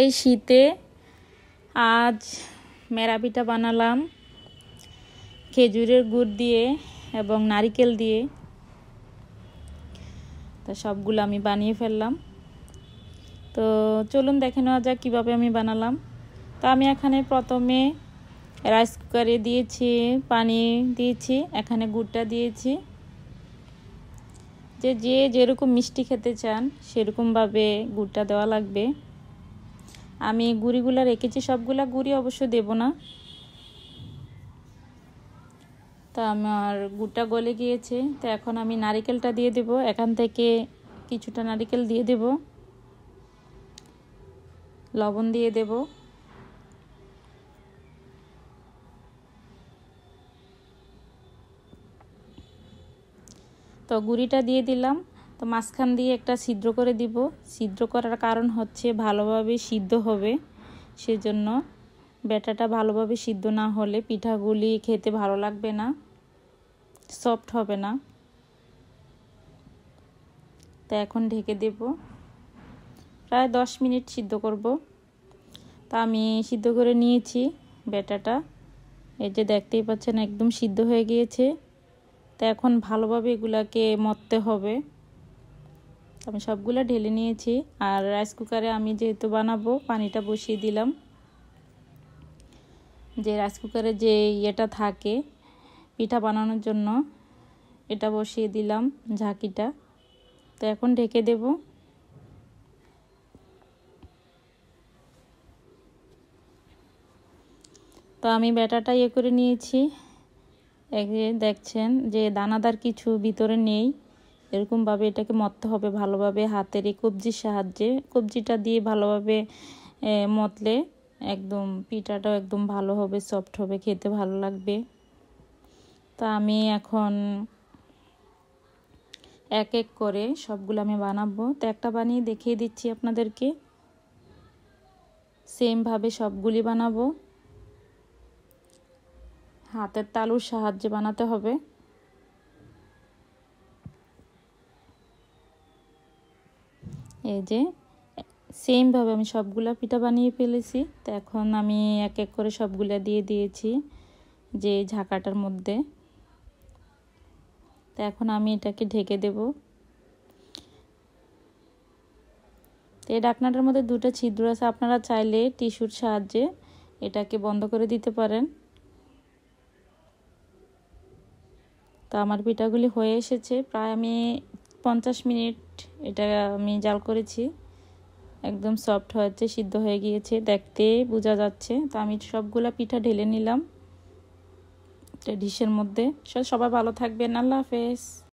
এই শীতে আজ মেরাপিঠা বানালাম খেজুরের গুড় দিয়ে এবং নারিকেল দিয়ে তা সবগুলো আমি বানিয়ে ফেললাম তো চলুন দেখে নেওয়া যাক কীভাবে আমি বানালাম তো আমি এখানে প্রথমে রাইস কুকারে দিয়েছি পানি দিয়েছি এখানে গুড়টা দিয়েছি যে যে যেরকম মিষ্টি খেতে চান সেরকমভাবে গুড়টা দেওয়া লাগবে আমি গুড়িগুলো রেখেছি সবগুলা গুড়ি অবশ্য দেব না তা আমার গুড়টা গলে গিয়েছে তো এখন আমি নারিকেলটা দিয়ে দেব এখান থেকে কিছুটা নারিকেল দিয়ে দেব লবণ দিয়ে দেব তো গুড়িটা দিয়ে দিলাম তো মাঝখান দিয়ে একটা ছিদ্র করে দিব ছিদ্র করার কারণ হচ্ছে ভালোভাবে সিদ্ধ হবে সেজন্য ব্যাটাটা ভালোভাবে সিদ্ধ না হলে পিঠাগুলি খেতে ভালো লাগবে না সফট হবে না তা এখন ঢেকে দেব প্রায় দশ মিনিট সিদ্ধ করব তা আমি সিদ্ধ করে নিয়েছি ব্যাটাটা এই যে দেখতেই পাচ্ছেন একদম সিদ্ধ হয়ে গিয়েছে তা এখন ভালোভাবে এগুলাকে মরতে হবে আমি সবগুলো ঢেলে নিয়েছি আর রাইস কুকারে আমি যেহেতু বানাবো পানিটা বসিয়ে দিলাম যে রাইস কুকারে যে ইয়েটা থাকে পিঠা বানানোর জন্য এটা বসিয়ে দিলাম ঝাঁকিটা তো এখন ঢেকে দেব তো আমি ব্যাটাটা ইয়ে করে নিয়েছি দেখছেন যে দানাদার কিছু ভিতরে নেই এরকমভাবে এটাকে মততে হবে ভালোভাবে হাতের এই কবজির সাহায্যে কবজিটা দিয়ে ভালোভাবে মতলে একদম পিঠাটাও একদম ভালো হবে সফট হবে খেতে ভালো লাগবে তা আমি এখন এক এক করে সবগুলো আমি বানাবো তো একটা বানিয়ে দেখিয়ে দিচ্ছি আপনাদেরকে সেমভাবে সবগুলি বানাবো হাতের তালুর সাহায্যে বানাতে হবে এই যে সেমভাবে আমি সবগুলা পিঠা বানিয়ে ফেলেছি তো এখন আমি এক এক করে সবগুলা দিয়ে দিয়েছি যে ঝাঁকাটার মধ্যে তো এখন আমি এটাকে ঢেকে দেব তো এই ডাকনাটার মধ্যে দুটো ছিদ্র আছে আপনারা চাইলে টিস্যুর সাহায্যে এটাকে বন্ধ করে দিতে পারেন তো আমার পিঠাগুলি হয়ে এসেছে প্রায় আমি পঞ্চাশ মিনিট এটা আমি জাল করেছি একদম সফট হয়েছে সিদ্ধ হয়ে গিয়েছে দেখতে বোঝা যাচ্ছে তো আমি সবগুলা পিঠা ঢেলে নিলাম ডিশের মধ্যে সবাই ভালো থাকবেন আল্লাহ হাফেজ